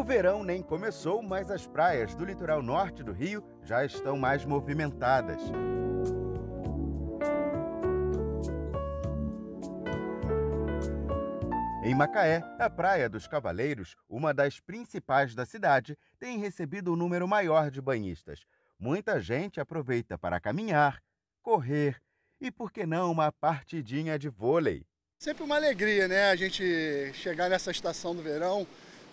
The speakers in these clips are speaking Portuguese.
O verão nem começou, mas as praias do litoral norte do Rio já estão mais movimentadas. Em Macaé, a Praia dos Cavaleiros, uma das principais da cidade, tem recebido um número maior de banhistas. Muita gente aproveita para caminhar, correr e, por que não, uma partidinha de vôlei. Sempre uma alegria, né? A gente chegar nessa estação do verão,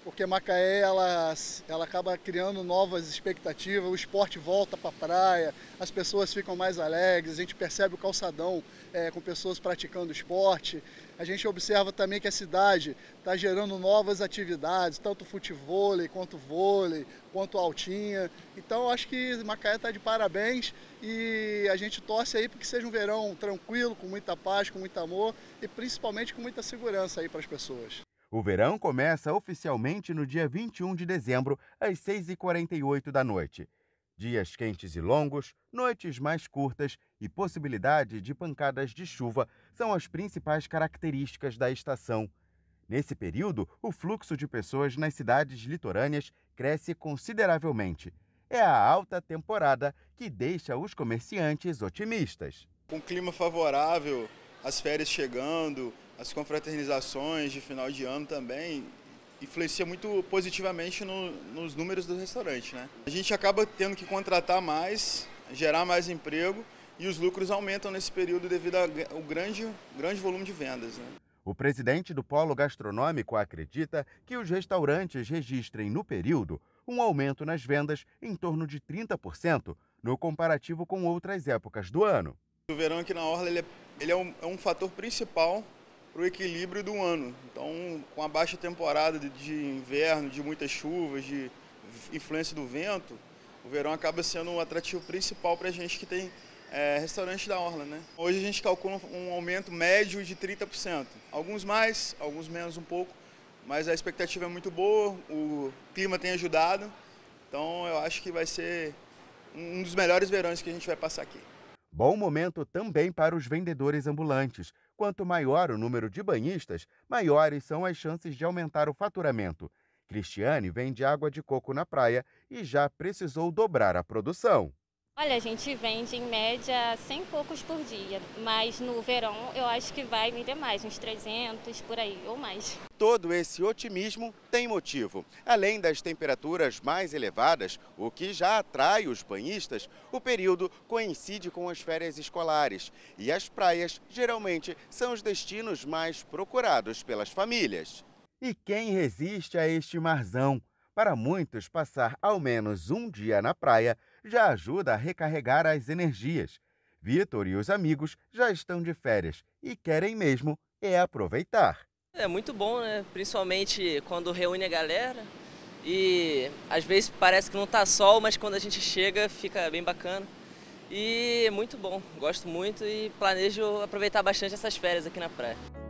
porque Macaé ela, ela acaba criando novas expectativas, o esporte volta para a praia, as pessoas ficam mais alegres, a gente percebe o calçadão é, com pessoas praticando esporte, a gente observa também que a cidade está gerando novas atividades, tanto futebol quanto vôlei, quanto altinha. Então acho que Macaé está de parabéns e a gente torce aí para que seja um verão tranquilo, com muita paz, com muito amor e principalmente com muita segurança aí para as pessoas. O verão começa oficialmente no dia 21 de dezembro, às 6h48 da noite. Dias quentes e longos, noites mais curtas e possibilidade de pancadas de chuva são as principais características da estação. Nesse período, o fluxo de pessoas nas cidades litorâneas cresce consideravelmente. É a alta temporada que deixa os comerciantes otimistas. Com um clima favorável, as férias chegando, as confraternizações de final de ano também influencia muito positivamente no, nos números do restaurante. Né? A gente acaba tendo que contratar mais, gerar mais emprego e os lucros aumentam nesse período devido ao grande, grande volume de vendas. Né? O presidente do Polo Gastronômico acredita que os restaurantes registrem no período um aumento nas vendas em torno de 30% no comparativo com outras épocas do ano. O verão aqui na Orla ele é, ele é um, é um fator principal para o equilíbrio do ano. Então, com a baixa temporada de, inverno, de muitas chuvas, de influência do vento, o verão acaba sendo um atrativo principal para a gente que tem é, restaurante da Orla. Né? Hoje a gente calcula um aumento médio de 30%. Alguns mais, alguns menos um pouco, mas a expectativa é muito boa, o clima tem ajudado. Então eu acho que vai ser um dos melhores verões que a gente vai passar aqui. Bom momento também para os vendedores ambulantes. Quanto maior o número de banhistas, maiores são as chances de aumentar o faturamento. Cristiane vende água de coco na praia e já precisou dobrar a produção. Olha, a gente vende em média 100 cocos por dia, mas no verão eu acho que vai vender mais, uns 300 por aí ou mais. Todo esse otimismo tem motivo. Além das temperaturas mais elevadas, o que já atrai os banhistas, o período coincide com as férias escolares e as praias geralmente são os destinos mais procurados pelas famílias. E quem resiste a este marzão? Para muitos, passar ao menos um dia na praia já ajuda a recarregar as energias. Vitor e os amigos já estão de férias e querem mesmo é aproveitar. É muito bom, né? Principalmente quando reúne a galera. E às vezes parece que não tá sol, mas quando a gente chega fica bem bacana. E é muito bom, gosto muito e planejo aproveitar bastante essas férias aqui na praia.